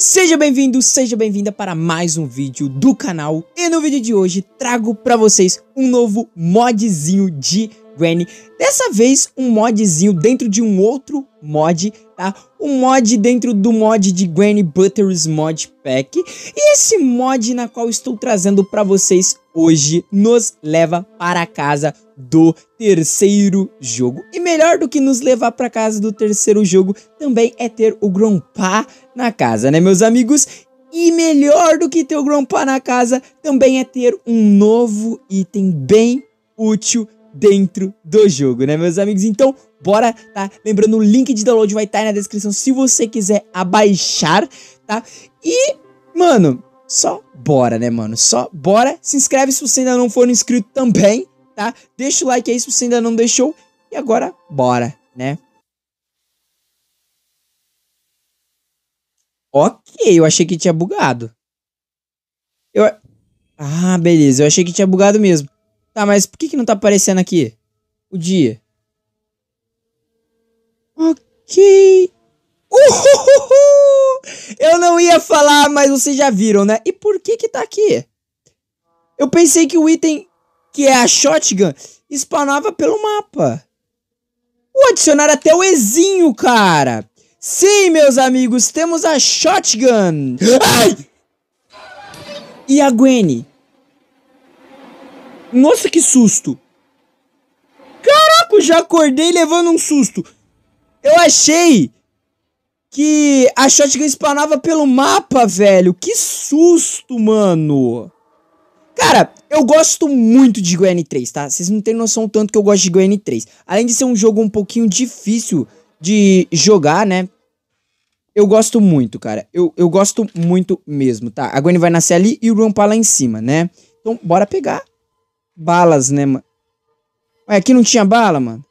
Seja bem-vindo, seja bem-vinda para mais um vídeo do canal. E no vídeo de hoje trago para vocês um novo modzinho de Granny. Dessa vez, um modzinho dentro de um outro mod, tá? Um mod dentro do mod de Granny Butters Mod Pack. E esse mod na qual estou trazendo para vocês hoje nos leva para a casa do terceiro jogo. E melhor do que nos levar para casa do terceiro jogo também é ter o Grandpa na casa, né, meus amigos? E melhor do que ter o Grandpa na casa também é ter um novo item bem útil dentro do jogo, né, meus amigos? Então, bora, tá? Lembrando, o link de download vai estar tá aí na descrição se você quiser abaixar, tá? E, mano, só bora, né, mano? Só bora. Se inscreve se você ainda não for inscrito também, tá? Deixa o like aí se você ainda não deixou. E agora, bora, né? Ok, eu achei que tinha bugado. Eu... Ah, beleza, eu achei que tinha bugado mesmo. Tá, mas por que, que não tá aparecendo aqui? O dia. Ok. Uhuhu! Eu não ia falar, mas vocês já viram, né? E por que que tá aqui? Eu pensei que o item que é a shotgun spawnava pelo mapa. O adicionar até o Ezinho, cara. Sim, meus amigos, temos a shotgun. Ai! E a Gwen nossa, que susto! Caraca, já acordei levando um susto. Eu achei que a shotgun espanava pelo mapa, velho. Que susto, mano. Cara, eu gosto muito de Gwen 3, tá? Vocês não têm noção tanto que eu gosto de Gwen 3. Além de ser um jogo um pouquinho difícil de jogar, né? Eu gosto muito, cara. Eu, eu gosto muito mesmo, tá? A Gwen vai nascer ali e o rampa lá em cima, né? Então, bora pegar balas, né, mano? Ué, aqui não tinha bala, mano.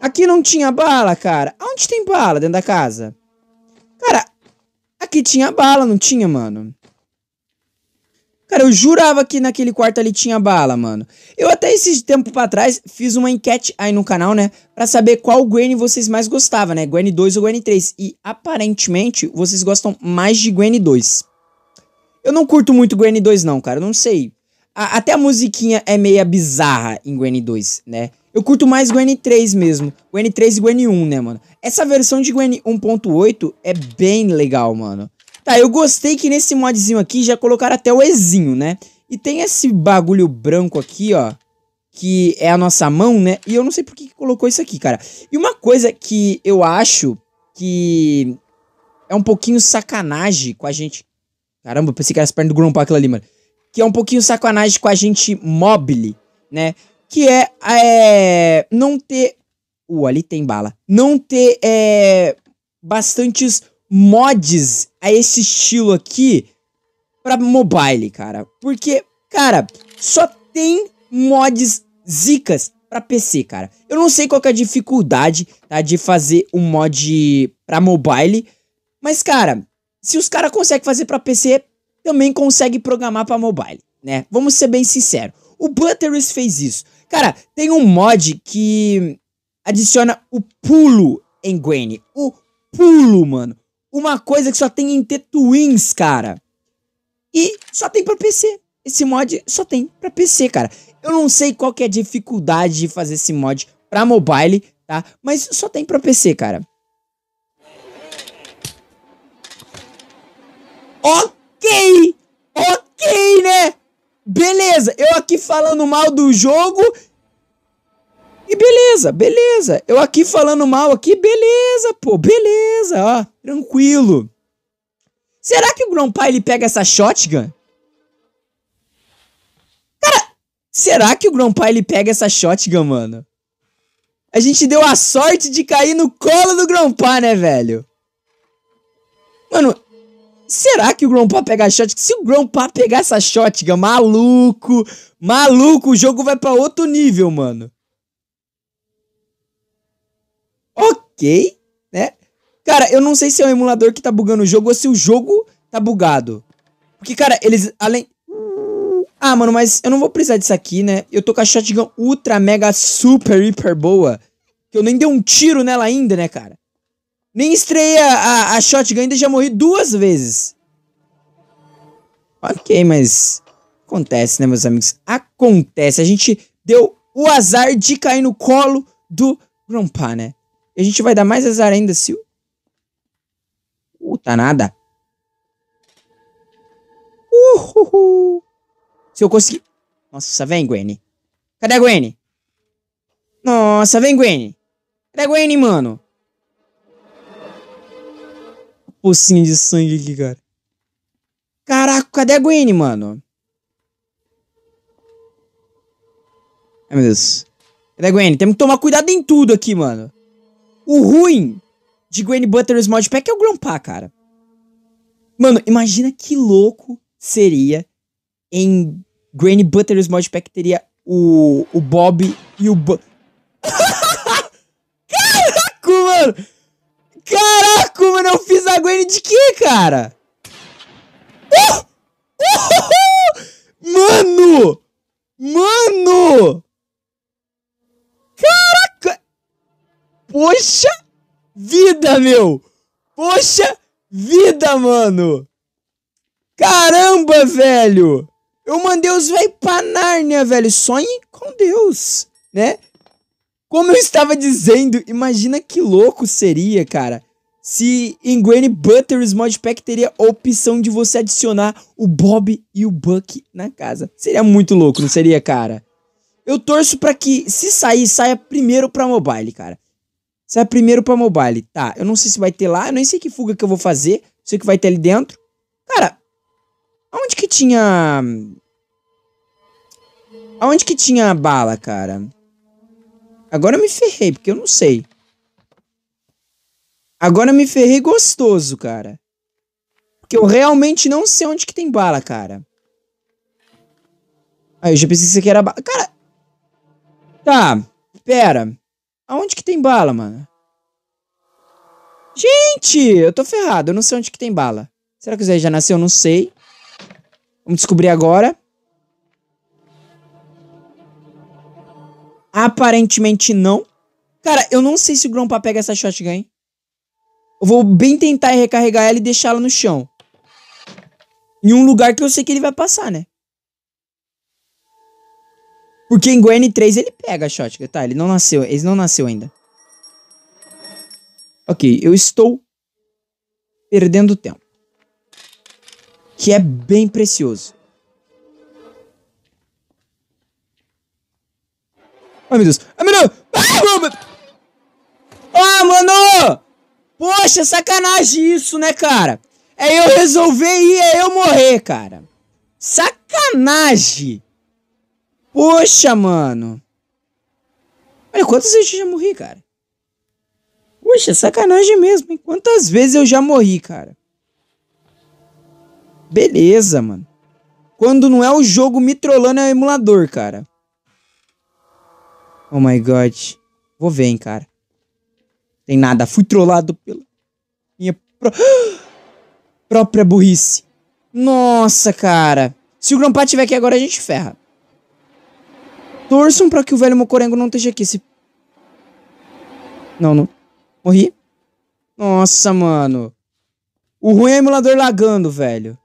Aqui não tinha bala, cara. Aonde tem bala dentro da casa? Cara, aqui tinha bala, não tinha, mano? Cara, eu jurava que naquele quarto ali tinha bala, mano. Eu até esse tempo pra trás fiz uma enquete aí no canal, né? Pra saber qual Gwen vocês mais gostavam, né? Gwen 2 ou Gwen 3. E aparentemente vocês gostam mais de Gwen 2. Eu não curto muito Gwen 2 não, cara. Eu não sei. A, até a musiquinha é meia bizarra em Gwen 2, né? Eu curto mais Gwen 3 mesmo. Gwen 3 e Gwen 1, né, mano? Essa versão de Gwen 1.8 é bem legal, mano. Tá, eu gostei que nesse modzinho aqui já colocaram até o Ezinho, né? E tem esse bagulho branco aqui, ó. Que é a nossa mão, né? E eu não sei por que, que colocou isso aqui, cara. E uma coisa que eu acho que é um pouquinho sacanagem com a gente. Caramba, eu pensei que era as pernas do Grompar aquilo ali, mano que é um pouquinho sacanagem com a gente mobile, né? Que é, é não ter. Uh, ali tem bala. Não ter é, bastantes mods a esse estilo aqui pra mobile, cara. Porque, cara, só tem mods zicas pra PC, cara. Eu não sei qual é a dificuldade, tá? De fazer um mod pra mobile. Mas, cara, se os caras conseguem fazer pra PC, também consegue programar para mobile, né? Vamos ser bem sinceros. O Butterus fez isso. Cara, tem um mod que adiciona o pulo em Gwen. O pulo, mano. Uma coisa que só tem em T-Twins, cara. E só tem pra PC. Esse mod só tem pra PC, cara. Eu não sei qual que é a dificuldade de fazer esse mod pra mobile, tá? Mas só tem pra PC, cara. Ó! Oh! ok! Ok, né? Beleza, eu aqui falando mal do jogo. E beleza, beleza. Eu aqui falando mal aqui, beleza, pô, beleza, ó, tranquilo. Será que o Grandpa ele pega essa shotgun? Cara, será que o Grandpa ele pega essa shotgun, mano? A gente deu a sorte de cair no colo do Grandpa, né, velho? Mano, Será que o Grandpa a shotgun? Se o Grandpa pegar essa shotgun, maluco, maluco, o jogo vai para outro nível, mano. Ok, né? Cara, eu não sei se é o emulador que tá bugando o jogo ou se o jogo tá bugado. Porque, cara, eles, além... Ah, mano, mas eu não vou precisar disso aqui, né? Eu tô com a shotgun ultra, mega, super, hiper boa. Que eu nem dei um tiro nela ainda, né, cara? Nem estreia a, a shotgun ainda já morri duas vezes. Ok, mas... Acontece, né, meus amigos? Acontece. A gente deu o azar de cair no colo do Grandpa, né? E a gente vai dar mais azar ainda se o... Puta nada. Uhuhu. Se eu conseguir... Nossa, vem, Gwen. Cadê a Gwen? Nossa, vem, Gwen. Cadê a Gwen, mano? pocinha de sangue aqui, cara. Caraca, cadê a Gwen, mano? Ai, meu Deus. Cadê a Gwen? Temos que tomar cuidado em tudo aqui, mano. O ruim de Gwen Butters Modpack é o Grandpa, cara. Mano, imagina que louco seria em Granny Butters Modpack teria o, o Bob e o... Caraca, mano! Caraca, mano, eu fiz a Gwen de quê, cara? Uh! Uh! Mano! Mano! Caraca! Poxa vida, meu! Poxa vida, mano! Caramba, velho! Eu mandei os véi pra Nárnia, velho, sonhe com Deus, né? Como eu estava dizendo, imagina que louco seria, cara, se em Granny Butters Modpack teria a opção de você adicionar o Bob e o Buck na casa. Seria muito louco, não seria, cara? Eu torço para que, se sair, saia primeiro pra mobile, cara. Saia primeiro pra mobile. Tá, eu não sei se vai ter lá, eu nem sei que fuga que eu vou fazer, sei que vai ter ali dentro. Cara, aonde que tinha... Aonde que tinha bala, cara? Agora eu me ferrei, porque eu não sei. Agora eu me ferrei gostoso, cara. Porque eu realmente não sei onde que tem bala, cara. Aí ah, eu já pensei que isso aqui era bala. Cara! Tá, pera. Aonde que tem bala, mano? Gente, eu tô ferrado. Eu não sei onde que tem bala. Será que o Zé já nasceu? Eu não sei. Vamos descobrir agora. Aparentemente não. Cara, eu não sei se o Grompa pega essa shotgun. Eu vou bem tentar recarregar ela e deixar ela no chão. Em um lugar que eu sei que ele vai passar, né? Porque em Gwen 3 ele pega a shotgun. Tá, ele não nasceu. Ele não nasceu ainda. Ok, eu estou perdendo tempo. Que é bem precioso. Ai, meu Deus. Ai, meu Deus. Ah, mano. Ah, mano. Poxa, sacanagem isso, né, cara? É eu resolver e é eu morrer, cara. Sacanagem. Poxa, mano. Olha, quantas vezes eu já morri, cara. Poxa, sacanagem mesmo, hein? Quantas vezes eu já morri, cara. Beleza, mano. Quando não é o jogo me trollando, é o emulador, cara. Oh my god. Vou ver, hein, cara. Tem nada. Fui trollado pela minha pro... própria burrice. Nossa, cara. Se o Grandpa tiver aqui agora, a gente ferra. Torçam pra que o velho Mocorengo não esteja aqui. Se... Não, não. Morri? Nossa, mano. O ruim é emulador lagando, velho.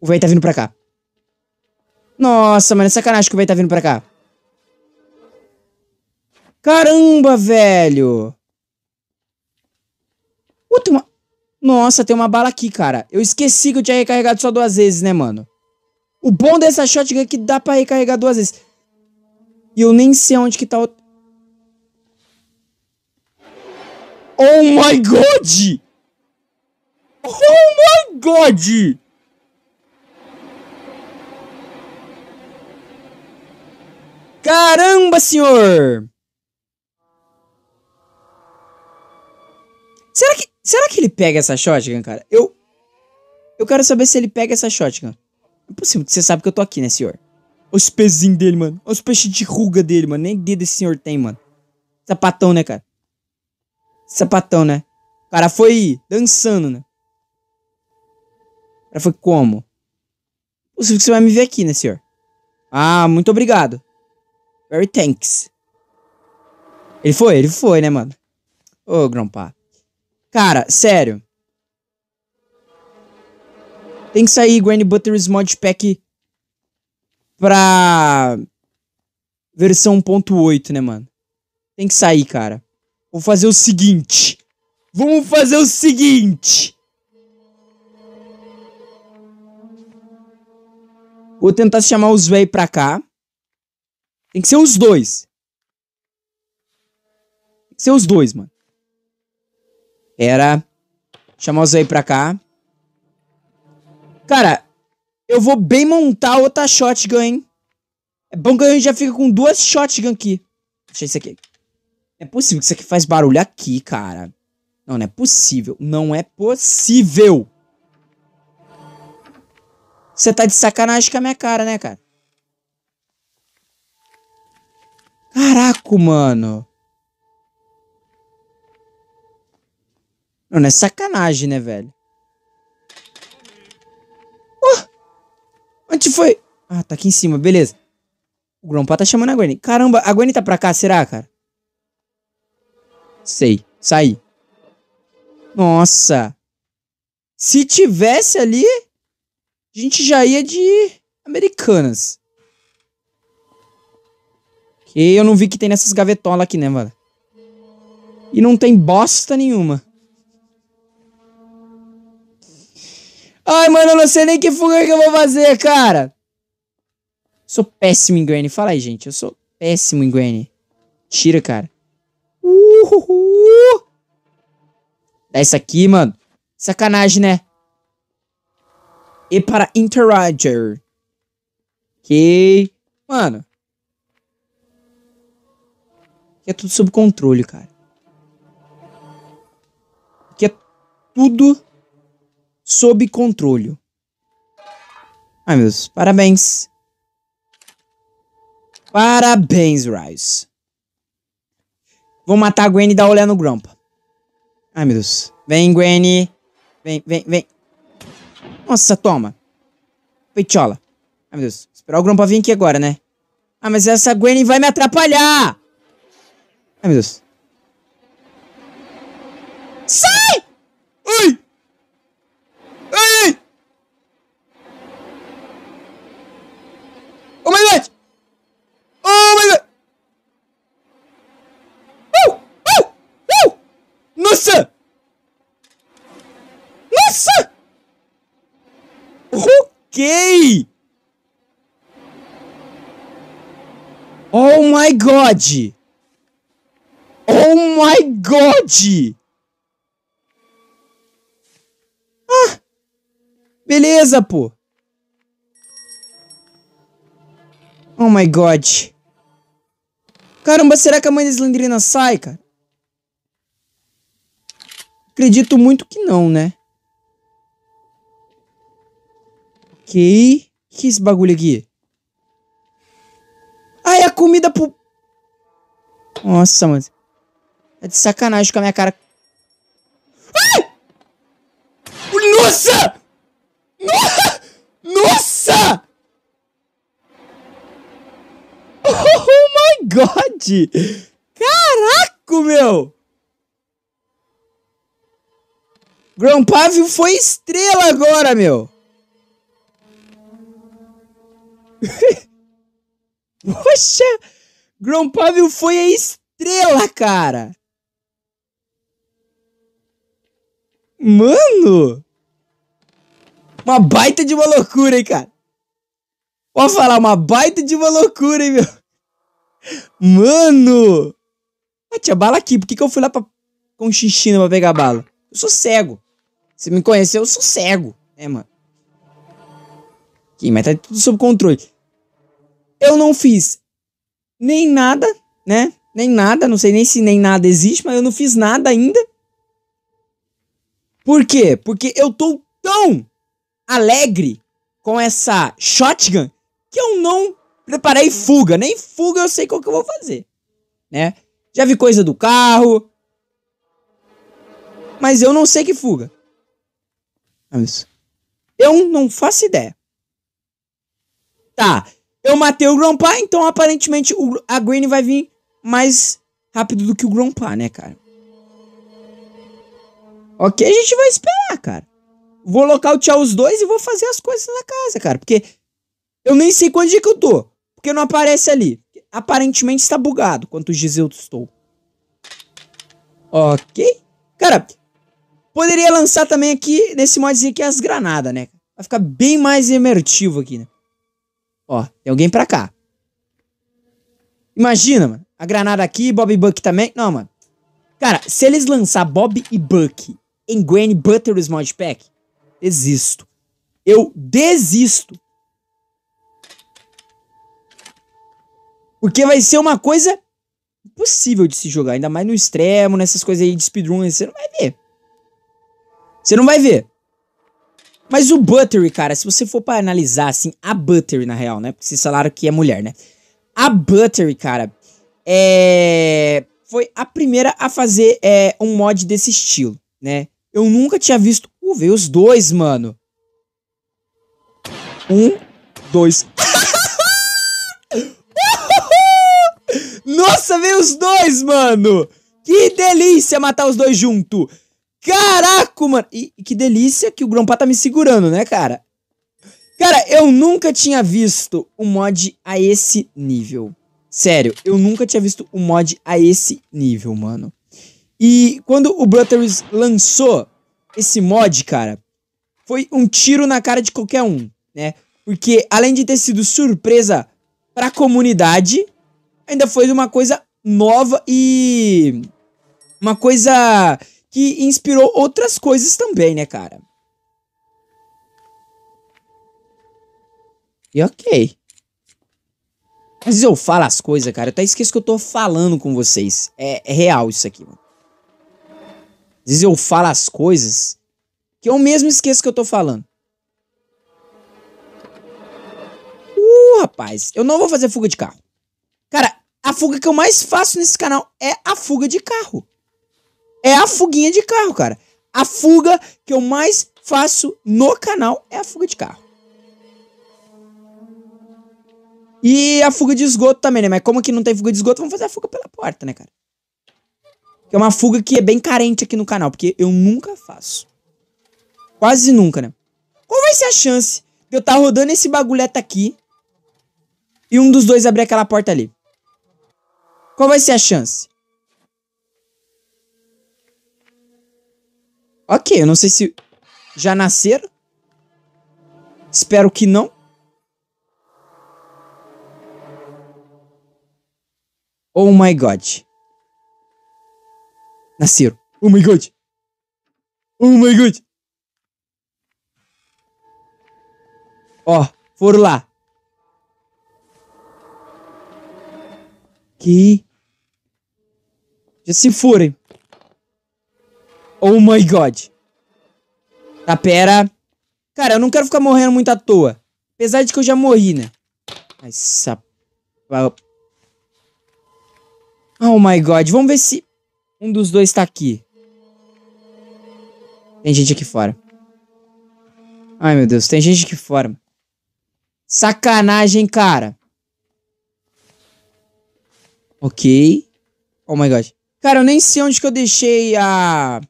O velho tá vindo pra cá. Nossa, mano, é sacanagem que o velho tá vindo pra cá. Caramba, velho. Última. uma... Nossa, tem uma bala aqui, cara. Eu esqueci que eu tinha recarregado só duas vezes, né, mano? O bom dessa shotgun é que dá pra recarregar duas vezes. E eu nem sei onde que tá o... Oh my god! Oh my god! Caramba, senhor! Será que, será que ele pega essa shotgun, cara? Eu. Eu quero saber se ele pega essa shotgun. É possível que você sabe que eu tô aqui, né, senhor? Olha os pezinhos dele, mano. Olha os peixes de ruga dele, mano. Nem dedo esse senhor tem, mano. Sapatão, né, cara? Sapatão, né? O cara foi dançando, né? O cara foi como? É possível que você vai me ver aqui, né, senhor? Ah, muito obrigado. Very thanks. Ele foi, ele foi, né, mano? Ô, oh, Grompa. Cara, sério. Tem que sair Granny Butters Mod Pack pra versão 1.8, né, mano? Tem que sair, cara. Vou fazer o seguinte. Vamos fazer o seguinte. Vou tentar chamar os véi pra cá. Tem que ser os dois. Tem que ser os dois, mano. Era. Chamar os aí pra cá. Cara, eu vou bem montar outra shotgun, hein? É bom que a gente já fica com duas shotgun aqui. Deixa isso aqui. é possível que isso aqui faz barulho aqui, cara. Não, não é possível. Não é possível. Você tá de sacanagem com a minha cara, né, cara? Caraca, mano. Não, não é sacanagem, né, velho? Oh! Onde foi? Ah, tá aqui em cima, beleza. O Grompa tá chamando a Gwen. Caramba, a Gwen tá pra cá, será, cara? Sei, saí. Nossa. Se tivesse ali, a gente já ia de Americanas. E eu não vi que tem nessas gavetolas aqui, né, mano? E não tem bosta nenhuma. Ai, mano, eu não sei nem que fuga que eu vou fazer, cara. Sou péssimo em Granny. Fala aí, gente. Eu sou péssimo em Granny. Tira, cara. Uhul. Dá isso aqui, mano. Sacanagem, né? E para interagir. Ok. Mano. Aqui é tudo sob controle, cara. Aqui é tudo sob controle. Ai, meu Deus, parabéns. Parabéns, Rice. Vou matar a Gwen e dar olhar no Grumpa. Ai, meu Deus. Vem, Gwen. Vem, vem, vem. Nossa, toma. Peitiola. Ai, meu Deus. Esperar o Grumpa vir aqui agora, né? Ah, mas essa Gwen vai me atrapalhar! Ai, meu Deus. Sai! Ui! Ai! Oh my god! Oh my god! Uh! Uh! Uh! Nossa! Nossa! Ok! Oh my god! Oh my God! Ah! Beleza, pô. Oh my God. Caramba, será que a mãe da Slenderina sai, cara? Acredito muito que não, né? Ok. O que é esse bagulho aqui? Ah, é a comida pro... Nossa, mano. Tá de sacanagem com a minha cara. Ai! Ah! Nossa! Nossa! Nossa! Oh my god! Caraca, meu! Grandpa foi estrela agora, meu! Poxa! Grandpa foi a estrela, cara! Mano! Uma baita de uma loucura, hein, cara? Pode falar, uma baita de uma loucura, hein, meu? Mano! Ah, tinha bala aqui. Por que, que eu fui lá pra xixi pra pegar bala? Eu sou cego. Você me conheceu, eu sou cego. É, mano. Aqui, mas tá tudo sob controle. Eu não fiz nem nada, né? Nem nada. Não sei nem se nem nada existe, mas eu não fiz nada ainda. Por quê? Porque eu tô tão alegre com essa shotgun que eu não preparei fuga. Nem fuga eu sei qual que eu vou fazer, né? Já vi coisa do carro, mas eu não sei que fuga. É isso. Eu não faço ideia. Tá, eu matei o Grompa, então aparentemente a Green vai vir mais rápido do que o Grompa, né, cara? Ok? A gente vai esperar, cara. Vou localtear os dois e vou fazer as coisas na casa, cara. Porque eu nem sei quando é que eu tô. Porque não aparece ali. Aparentemente está bugado quanto dias eu estou. Ok? Cara, poderia lançar também aqui nesse modzinho aqui as granadas, né? Vai ficar bem mais imersivo aqui, né? Ó, tem alguém pra cá. Imagina, mano. A granada aqui, Bob e Buck também. Não, mano. Cara, se eles lançar Bob e Buck em Granny Butters pack, Desisto. Eu desisto. Porque vai ser uma coisa impossível de se jogar, ainda mais no extremo, nessas coisas aí de speedrun, você não vai ver. Você não vai ver. Mas o Buttery, cara, se você for para analisar, assim, a Buttery, na real, né? Porque vocês falaram que é mulher, né? A Buttery, cara, é... foi a primeira a fazer é, um mod desse estilo, né? Eu nunca tinha visto. Uh, veio os dois, mano. Um, dois. Nossa, veio os dois, mano! Que delícia matar os dois junto! Caraca, mano! E, que delícia que o Grompa tá me segurando, né, cara? Cara, eu nunca tinha visto um mod a esse nível. Sério, eu nunca tinha visto um mod a esse nível, mano. E quando o Brutteries lançou esse mod, cara, foi um tiro na cara de qualquer um, né? Porque além de ter sido surpresa pra comunidade, ainda foi uma coisa nova e uma coisa que inspirou outras coisas também, né, cara? E ok. Às vezes eu falo as coisas, cara. Eu até esqueço que eu tô falando com vocês. É, é real isso aqui, mano. Às vezes eu falo as coisas que eu mesmo esqueço que eu tô falando. Uh, rapaz, eu não vou fazer fuga de carro. Cara, a fuga que eu mais faço nesse canal é a fuga de carro. É a fuguinha de carro, cara. A fuga que eu mais faço no canal é a fuga de carro. E a fuga de esgoto também, né? Mas como que não tem fuga de esgoto, vamos fazer a fuga pela porta, né, cara? Que é uma fuga que é bem carente aqui no canal, porque eu nunca faço. Quase nunca, né? Qual vai ser a chance de eu estar tá rodando esse bagulheta aqui e um dos dois abrir aquela porta ali? Qual vai ser a chance? Ok, eu não sei se já nasceram. Espero que não. Oh my god nasceram. Oh my god! Oh my god! Ó, oh, foram lá. Que. Já se forem. Oh my god. Tá, pera. Cara, eu não quero ficar morrendo muito à toa. Apesar de que eu já morri, né? Essa... Ah, oh my god. Vamos ver se... Um dos dois tá aqui. Tem gente aqui fora. Ai, meu Deus, tem gente aqui fora. Sacanagem, cara. Ok. Oh my god. Cara, eu nem sei onde que eu deixei a...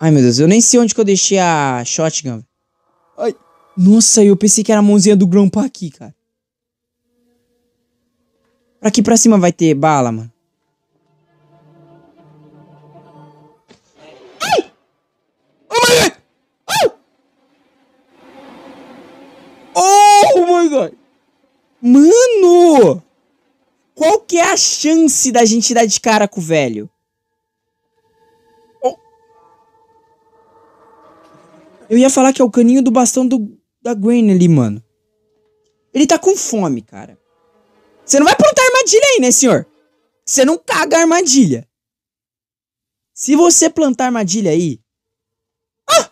Ai, meu Deus, eu nem sei onde que eu deixei a shotgun. Ai. Nossa, eu pensei que era a mãozinha do Grandpa aqui, cara. Pra aqui pra cima vai ter bala, mano. Ai! Oh my god! Oh! oh my god! Mano! Qual que é a chance da gente dar de cara com o velho? Oh. Eu ia falar que é o caninho do bastão do, da Gwen ali, mano. Ele tá com fome, cara. Você não vai plantar armadilha aí, né, senhor? Você não caga armadilha. Se você plantar armadilha aí. Ah!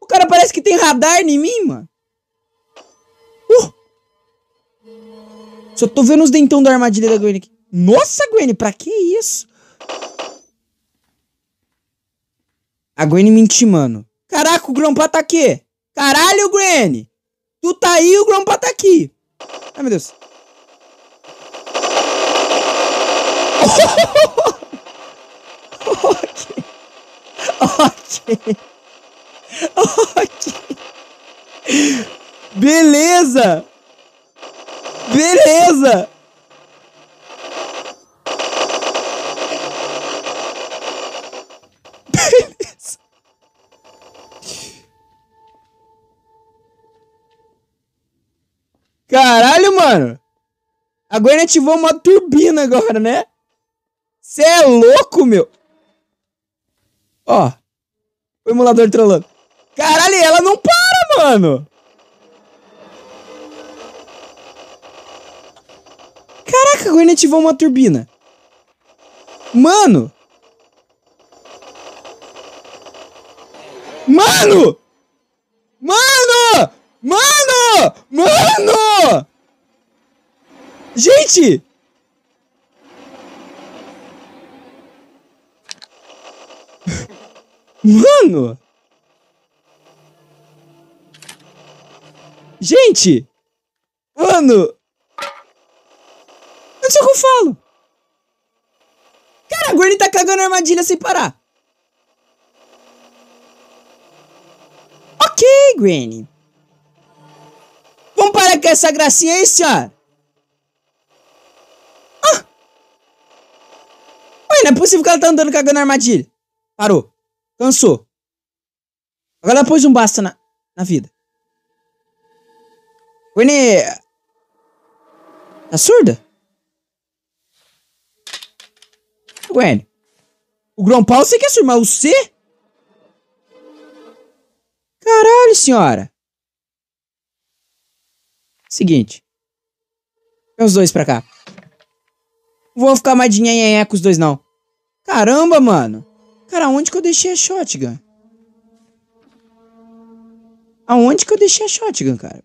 O cara parece que tem radar em mim, mano. Uh! Só tô vendo os dentão da armadilha da Gwen aqui. Nossa, Gwen, pra que isso? A Gwen me intimando. Caraca, o Grandpa tá aqui. Caralho, Gwen! Tu tá aí, o Grandpa tá aqui. Ai, meu Deus. ok. Ok. Ok. Beleza. Beleza. Beleza. Caralho, mano. Agora ativou uma turbina agora, né? Você é louco, meu! Ó. O emulador trollando. Caralho, ela não para, mano! Caraca, o Gwen ativou uma turbina. Mano! Mano! Mano! Mano! Mano! Gente! Mano! Gente! Mano! Não é sei o que eu falo. Cara, a Granny tá cagando armadilha sem parar. Ok, Granny. Vamos parar com essa gracinha aí, senhor! Ah! Ué, não é possível que ela tá andando cagando armadilha. Parou. Cansou. Agora pôs um basta na, na vida. Winnie. Tá surda? Gwen. O Grão você quer surmar o C? Caralho, senhora. Seguinte. Vem os dois pra cá. Não vou ficar mais de com os dois, não. Caramba, mano. Cara, onde que eu deixei a shotgun? Aonde que eu deixei a shotgun, cara?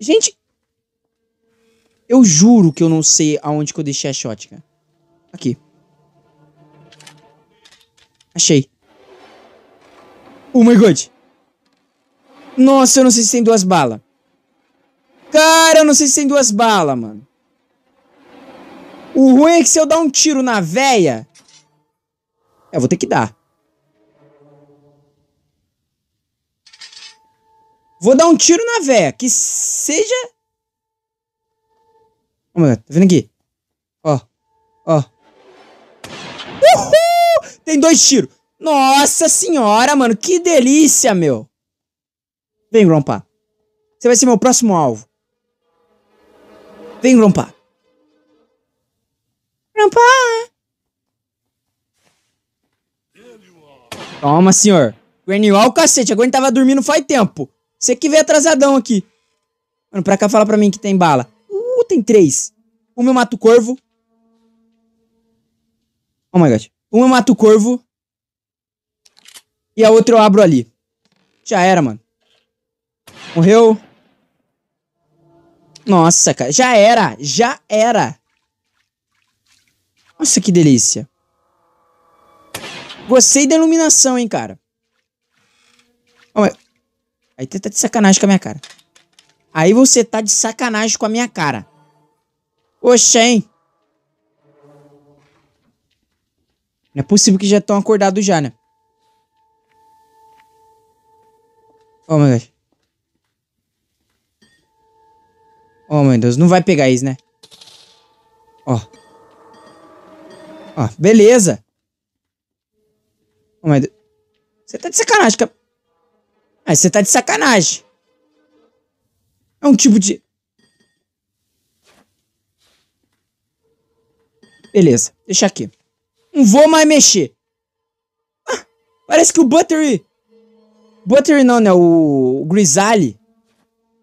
Gente, eu juro que eu não sei aonde que eu deixei a shotgun. Aqui. Achei. Oh my god. Nossa, eu não sei se tem duas balas. Cara, eu não sei se tem duas balas, mano. O ruim é que se eu dar um tiro na véia. Eu vou ter que dar. Vou dar um tiro na véia. Que seja. Vamos tá vendo aqui? Ó. Ó. Uhul! Tem dois tiros. Nossa senhora, mano. Que delícia, meu. Vem, Grompa. Você vai ser meu próximo alvo. Vem, Grompa. Toma, senhor. Granny é o cacete. A Granny tava dormindo faz tempo. Você que veio atrasadão aqui. Mano, pra cá fala pra mim que tem bala. Uh, tem três. Uma eu mato o corvo. Oh my god. Uma eu mato o corvo. E a outra eu abro ali. Já era, mano. Morreu. Nossa, cara. Já era. Já era. Nossa, que delícia. Gostei da iluminação, hein, cara. Aí você tá de sacanagem com a minha cara. Aí você tá de sacanagem com a minha cara. Oxe, hein? Não é possível que já estão acordados já, né? Oh, meu Deus. Oh, meu Deus. Não vai pegar isso, né? Ó. Oh. Ó, beleza. Ô, mas... Você tá de sacanagem, cara. Mas você tá de sacanagem. É um tipo de... Beleza, deixa aqui. Não vou mais mexer. Ah, parece que o Buttery... Buttery não, né? O, o Grisalli.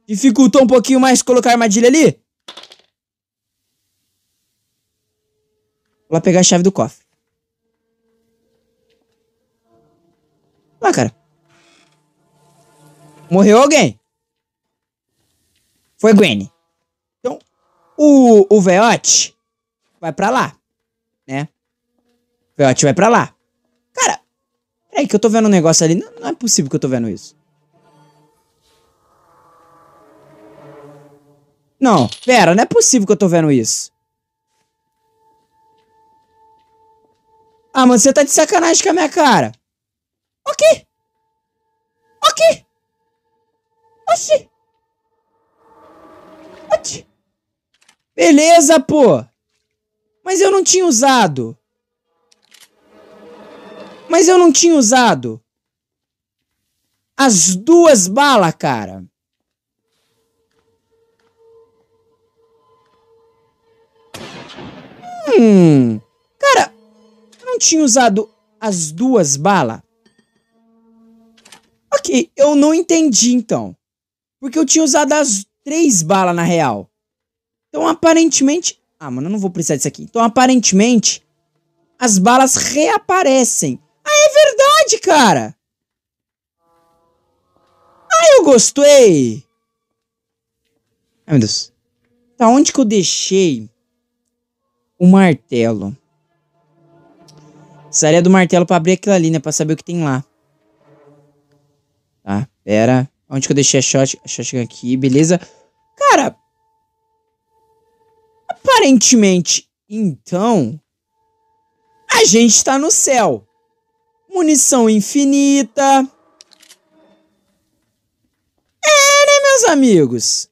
Dificultou um pouquinho mais colocar a armadilha ali. lá pegar a chave do cofre. lá cara. Morreu alguém? Foi Gwen. Então, o, o Veote vai pra lá, né? O Veote vai pra lá. Cara, peraí que eu tô vendo um negócio ali. Não, não é possível que eu tô vendo isso. Não, pera, não é possível que eu tô vendo isso. Ah, mano, você tá de sacanagem com a minha cara. Ok. Ok. Oxi. Oxi. Beleza, pô. Mas eu não tinha usado. Mas eu não tinha usado. As duas balas, cara. Hum. Cara, não tinha usado as duas balas? Ok, eu não entendi então. Porque eu tinha usado as três balas na real. Então aparentemente. Ah, mano, eu não vou precisar disso aqui. Então aparentemente. As balas reaparecem. Ah, é verdade, cara! Ah, eu gostei! Ai, meu Deus. Tá onde que eu deixei o martelo? Precisaria do martelo pra abrir aquilo ali, né? Pra saber o que tem lá. Tá, pera. Onde que eu deixei a shot? A shotgun aqui, beleza. Cara. Aparentemente, então. A gente tá no céu. Munição infinita. É, né, meus amigos?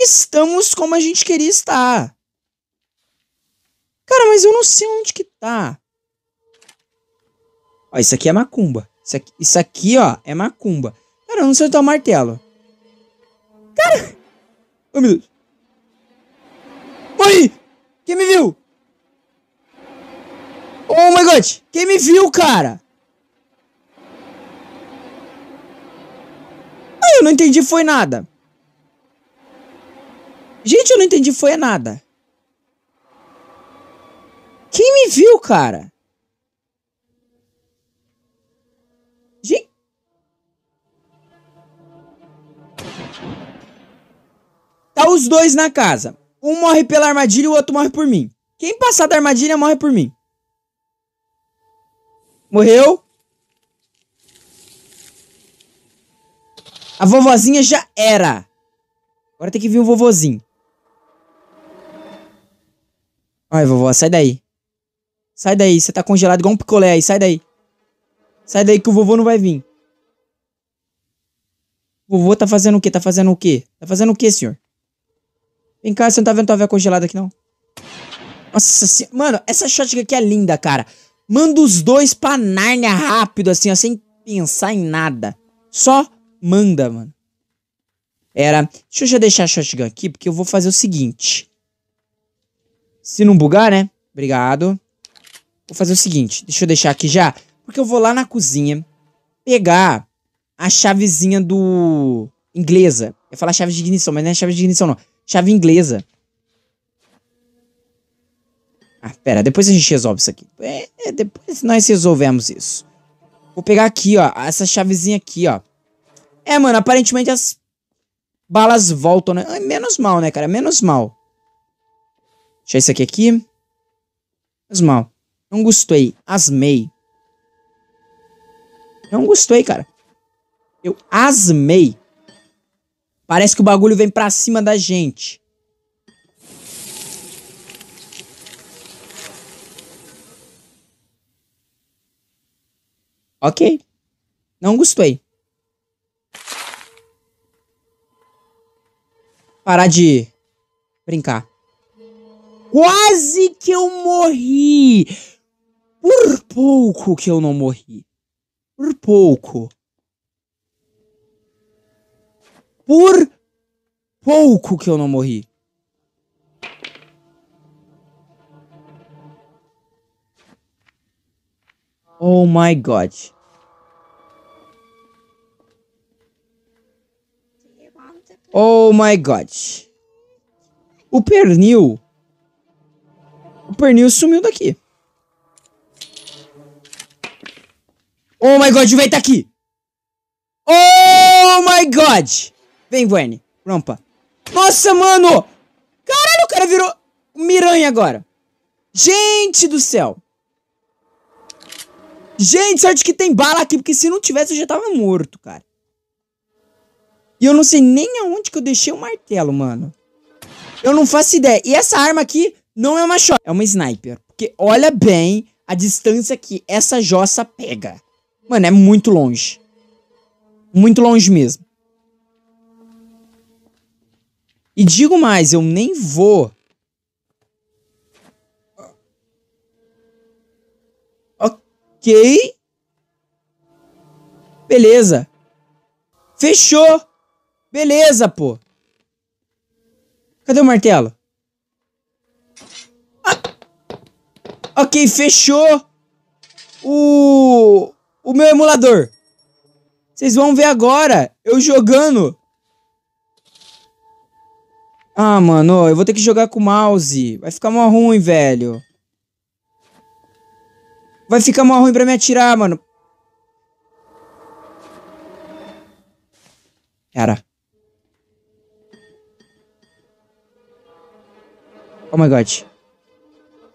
Estamos como a gente queria estar. Cara, mas eu não sei onde que tá. Ó, isso aqui é macumba. Isso aqui, isso aqui ó, é macumba. Cara, eu não sei onde tá o martelo. Cara! Ô, meu Deus. Morri! Quem me viu? Oh my god! Quem me viu, cara? Ah, eu não entendi foi nada. Gente, eu não entendi foi nada. Quem me viu, cara? Gente. Tá os dois na casa. Um morre pela armadilha e o outro morre por mim. Quem passar da armadilha morre por mim. Morreu. A vovozinha já era. Agora tem que vir o vovozinho. Ai, vovó, sai daí. Sai daí, você tá congelado igual um picolé aí, sai daí. Sai daí que o vovô não vai vir. O vovô tá fazendo o quê? Tá fazendo o quê? Tá fazendo o quê, senhor? Vem cá, você não tá vendo tua velha congelada aqui, não? Nossa senhora. Mano, essa shotgun aqui é linda, cara. Manda os dois pra Nárnia rápido, assim, ó, sem pensar em nada. Só manda, mano. Era. Deixa eu já deixar a shotgun aqui, porque eu vou fazer o seguinte. Se não bugar, né? Obrigado. Vou fazer o seguinte, deixa eu deixar aqui já, porque eu vou lá na cozinha pegar a chavezinha do... inglesa. Eu ia falar chave de ignição, mas não é chave de ignição não. Chave inglesa. Ah, pera, depois a gente resolve isso aqui. é, é depois nós resolvemos isso. Vou pegar aqui, ó, essa chavezinha aqui, ó. É, mano, aparentemente as balas voltam, né? Menos mal, né, cara? Menos mal. Deixa isso aqui aqui. Menos mal. Não gostei. Asmei. Não gostei, cara. Eu asmei. Parece que o bagulho vem pra cima da gente. Ok. Não gostei. Parar de brincar. Quase que eu morri! Por pouco que eu não morri. Por pouco. Por pouco que eu não morri. Oh my god. Oh my god. O pernil. O pernil sumiu daqui. Oh my god, o estar tá aqui. Oh my god. Vem, Gwen. Rampa. Nossa, mano. Caralho, o cara virou miranha agora. Gente do céu. Gente, sorte que tem bala aqui, porque se não tivesse eu já tava morto, cara. E eu não sei nem aonde que eu deixei o martelo, mano. Eu não faço ideia. E essa arma aqui não é uma shot, é uma sniper. Porque olha bem a distância que essa jossa pega. Mano, é muito longe. Muito longe mesmo. E digo mais, eu nem vou. Ok. Beleza. Fechou. Beleza, pô. Cadê o martelo? Ah. Ok, fechou. O o meu emulador. Vocês vão ver agora eu jogando. Ah, mano, eu vou ter que jogar com o mouse. Vai ficar mó ruim, velho. Vai ficar mó ruim pra me atirar, mano. Cara. Oh my god.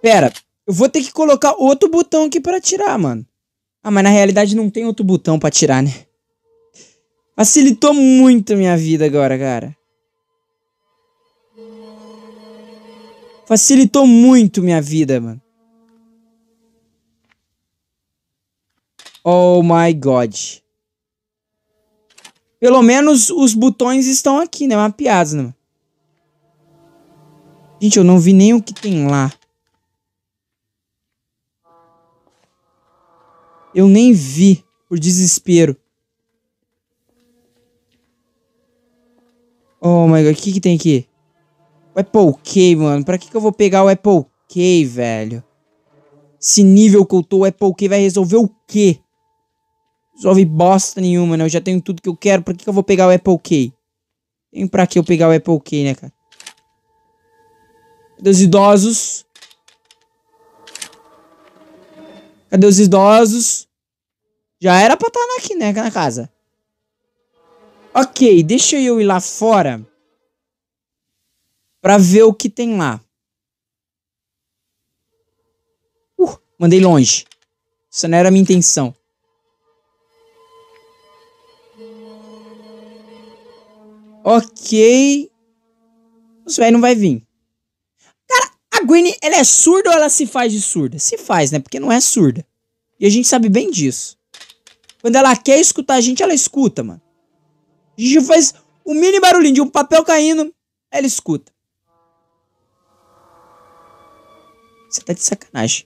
Pera, eu vou ter que colocar outro botão aqui pra atirar, mano. Ah, mas na realidade não tem outro botão para tirar, né? Facilitou muito a minha vida agora, cara. Facilitou muito minha vida, mano. Oh my god. Pelo menos os botões estão aqui, né? Mapeados, né? Gente, eu não vi nem o que tem lá. Eu nem vi, por desespero. Oh my god, o que que tem aqui? O Apple K, mano. Pra que que eu vou pegar o Apple K, velho? Esse nível que eu tô, o Apple K vai resolver o quê? Resolve bosta nenhuma, né? Eu já tenho tudo que eu quero. Pra que que eu vou pegar o Apple K? Tem pra que eu pegar o Apple K, né, cara? Cadê os idosos? Cadê os idosos? Já era pra estar tá aqui, né, na casa. Ok, deixa eu ir lá fora pra ver o que tem lá. Uh, mandei longe. Isso não era a minha intenção. Ok. Isso aí não vai vir. Cara, a Gwen, ela é surda ou ela se faz de surda? Se faz, né? Porque não é surda. E a gente sabe bem disso. Quando ela quer escutar a gente, ela escuta, mano. A gente faz o um mini barulhinho de um papel caindo, ela escuta. Você tá de sacanagem.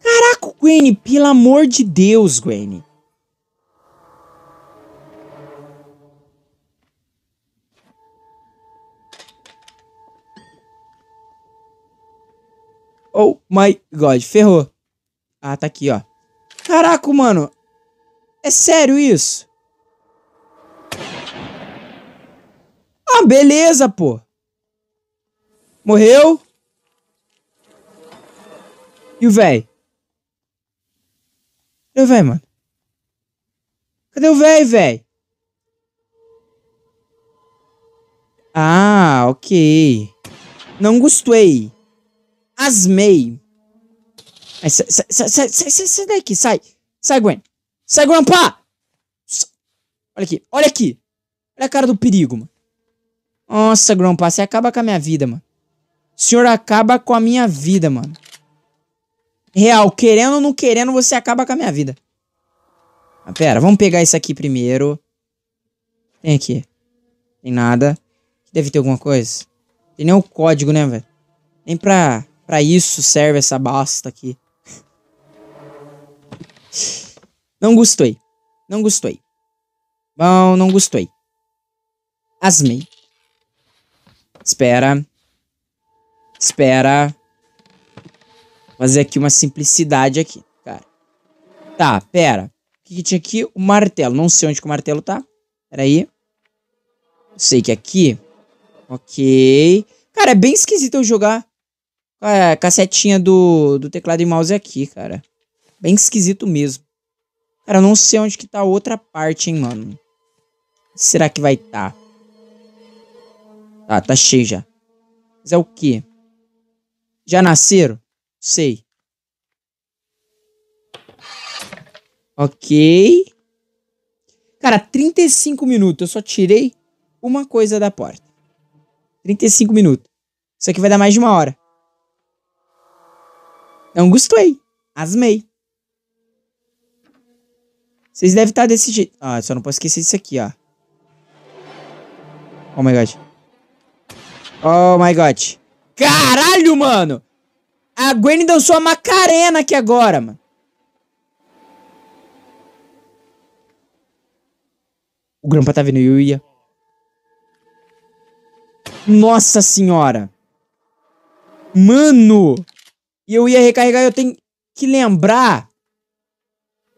Caraca, Gwen, pelo amor de Deus, Gwen. Oh my god, ferrou. Ah, tá aqui, ó. Caraca, mano. É sério isso? Ah, beleza, pô. Morreu. E o véi? Cadê o véi, mano? Cadê o véi, véi? Ah, ok. Não gostei asmei. Sai daqui, sai. Sai, Gwen. Sai, Grandpa! Olha aqui, olha aqui. Olha a cara do perigo, mano. Nossa, Grandpa, você acaba com a minha vida, mano. O senhor acaba com a minha vida, mano. Real, querendo ou não querendo, você acaba com a minha vida. Ah, pera, vamos pegar isso aqui primeiro. Tem aqui. Tem nada. Deve ter alguma coisa. Tem nem o código, né, velho? Nem pra para isso serve essa basta aqui. Não gostei. Não gostei. Bom, não gostei. Asmei. Espera. Espera. fazer aqui uma simplicidade aqui, cara. Tá, pera. O que, que tinha aqui? O martelo. Não sei onde que o martelo tá. Pera aí. Eu sei que é aqui... Ok. Cara, é bem esquisito eu jogar a cassetinha do, do teclado e mouse aqui, cara. Bem esquisito mesmo. Cara, eu não sei onde que tá a outra parte, hein, mano. Será que vai tá? Tá, tá cheio já. Mas é o quê? Já nasceram? Sei. Ok. Cara, 35 minutos. Eu só tirei uma coisa da porta. 35 minutos. Isso aqui vai dar mais de uma hora. Não gostei. Asmei. Vocês devem estar desse jeito. Ah, só não posso esquecer disso aqui, ó. Oh my god. Oh my god. Caralho, mano! A Gwen dançou a Macarena aqui agora, mano. O Grampa tá vindo, Yuya. Nossa senhora. Mano! e eu ia recarregar, eu tenho que lembrar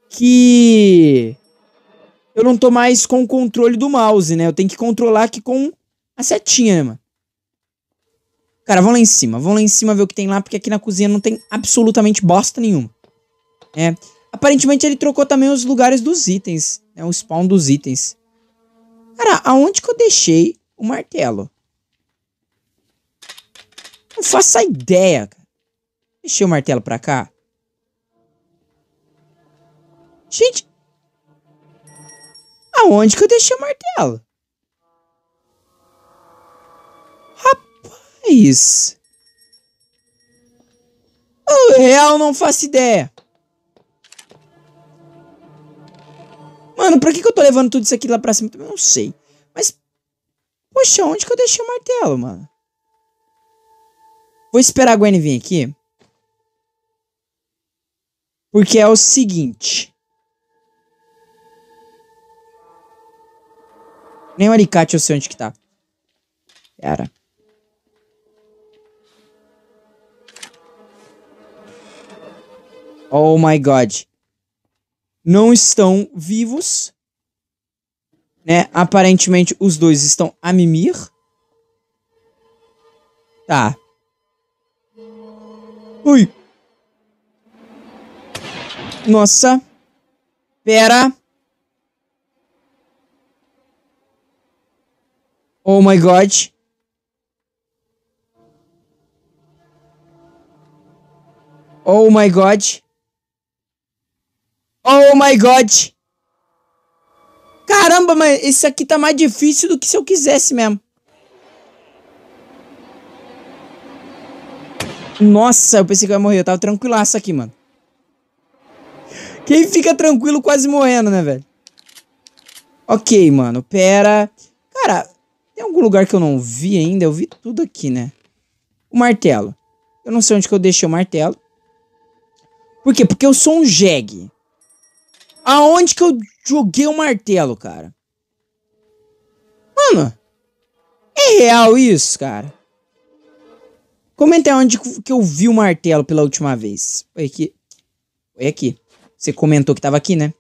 que eu não tô mais com o controle do mouse, né? Eu tenho que controlar aqui com a setinha, né, mano? Cara, vão lá em cima. Vão lá em cima ver o que tem lá, porque aqui na cozinha não tem absolutamente bosta nenhuma. É. Aparentemente ele trocou também os lugares dos itens, né? O spawn dos itens. Cara, aonde que eu deixei o martelo? Não faço a ideia, cara. Deixei o martelo pra cá. Gente! Aonde que eu deixei o martelo? Rapaz! o real não faço ideia. Mano, pra que, que eu tô levando tudo isso aqui lá pra cima? Eu não sei. Mas, poxa, onde que eu deixei o martelo, mano? Vou esperar a Gwen vir aqui. Porque é o seguinte. Nem o alicate eu sei onde que tá. Era. Oh my god. Não estão vivos. Né? Aparentemente os dois estão a mimir. Tá. Ui. Nossa. Pera. Oh my god. Oh my god. Oh my god. Caramba, mas esse aqui tá mais difícil do que se eu quisesse mesmo. Nossa, eu pensei que eu ia morrer. Eu tava tranquilaço aqui, mano. Quem fica tranquilo quase morrendo, né, velho? Ok, mano, pera. Cara, tem algum lugar que eu não vi ainda? Eu vi tudo aqui, né? O martelo. Eu não sei onde que eu deixei o martelo. Por quê? Porque eu sou um jegue. Aonde que eu joguei o martelo, cara? Mano, é real isso, cara? Comenta onde que eu vi o martelo pela última vez. Foi aqui. Foi aqui. Você comentou que tava aqui, né?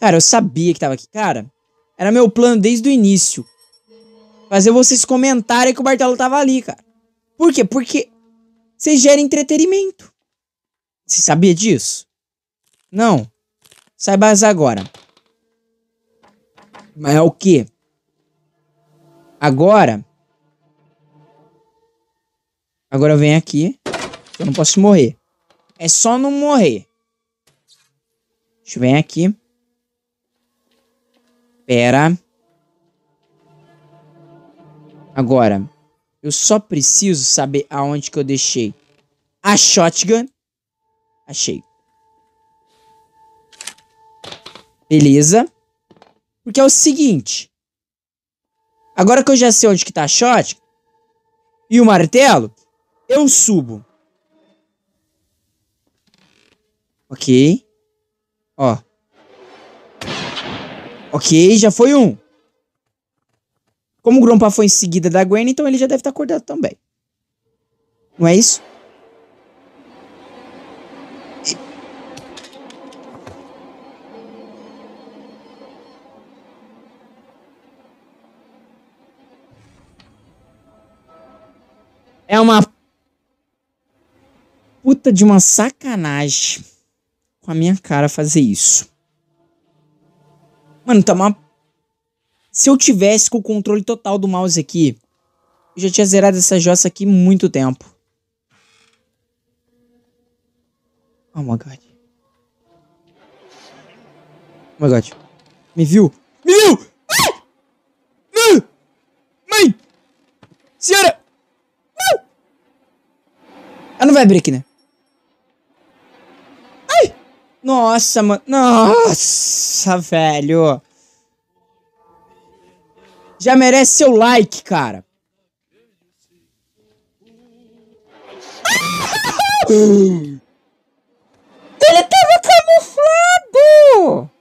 Cara, eu sabia que tava aqui. Cara, era meu plano desde o início. Fazer vocês comentarem que o Bartolo tava ali, cara. Por quê? Porque você gera entretenimento. Você sabia disso? Não. Saiba agora. Mas é o quê? Agora. Agora vem aqui. Eu não posso morrer. É só não morrer gente vem aqui. Pera. Agora, eu só preciso saber aonde que eu deixei a shotgun. Achei. Beleza. Porque é o seguinte. Agora que eu já sei onde que tá a shotgun e o martelo, eu subo. Ok. Ó. Ok, já foi um. Como o Grompa foi em seguida da Gwen, então ele já deve estar acordado também. Não é isso? É uma puta de uma sacanagem com a minha cara fazer isso. Mano, tá uma. Se eu tivesse com o controle total do mouse aqui, eu já tinha zerado essa jossa aqui muito tempo. Oh my god. Oh my god. Me viu? Me viu! Ah! Não! Mãe! Senhora! Não! Ela não vai abrir aqui, né? Nossa, mano. Nossa, velho. Já merece seu like, cara. Ele tava camuflado!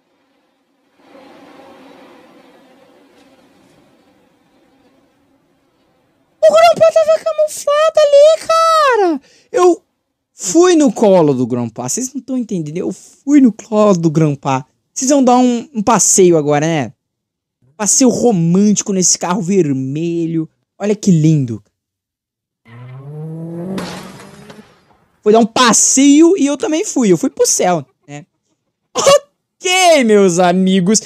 colo do Grandpa. Vocês não estão entendendo. Eu fui no colo do Grandpa. Vocês vão dar um, um passeio agora, né? Passeio romântico nesse carro vermelho. Olha que lindo. Foi dar um passeio e eu também fui. Eu fui pro céu, né? Ok, meus amigos.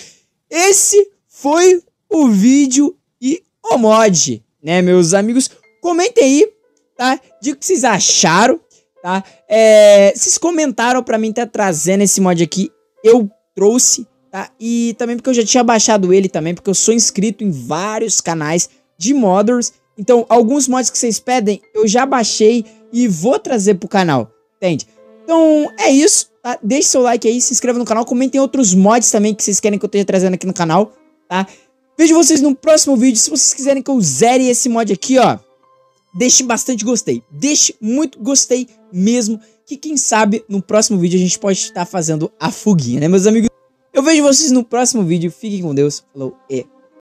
Esse foi o vídeo e o mod, né, meus amigos? Comentem aí, tá? Diga o que vocês acharam tá? É, vocês comentaram para mim tá trazendo esse mod aqui, eu trouxe, tá? E também porque eu já tinha baixado ele também, porque eu sou inscrito em vários canais de modders. Então, alguns mods que vocês pedem, eu já baixei e vou trazer pro canal, entende? Então, é isso, tá? Deixe seu like aí, se inscreva no canal, comentem outros mods também que vocês querem que eu esteja trazendo aqui no canal, tá? Vejo vocês no próximo vídeo. Se vocês quiserem que eu zere esse mod aqui, ó, deixe bastante gostei. Deixe muito gostei mesmo, que quem sabe no próximo vídeo a gente pode estar fazendo a foguinha, né, meus amigos? Eu vejo vocês no próximo vídeo. Fiquem com Deus. Falou e